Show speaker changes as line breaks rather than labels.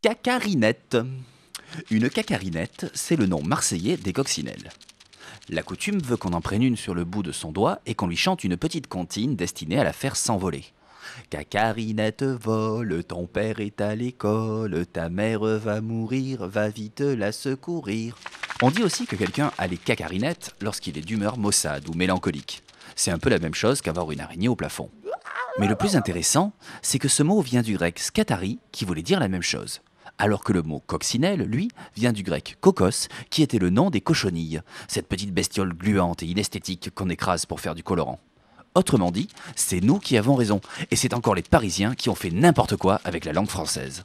Cacarinette. Une cacarinette, c'est le nom marseillais des coccinelles. La coutume veut qu'on en prenne une sur le bout de son doigt et qu'on lui chante une petite cantine destinée à la faire s'envoler. Cacarinette vole, ton père est à l'école, ta mère va mourir, va vite la secourir. On dit aussi que quelqu'un a les cacarinettes lorsqu'il est d'humeur maussade ou mélancolique. C'est un peu la même chose qu'avoir une araignée au plafond. Mais le plus intéressant, c'est que ce mot vient du grec skatari qui voulait dire la même chose alors que le mot coccinelle, lui, vient du grec kokos, qui était le nom des cochonilles, cette petite bestiole gluante et inesthétique qu'on écrase pour faire du colorant. Autrement dit, c'est nous qui avons raison, et c'est encore les Parisiens qui ont fait n'importe quoi avec la langue française.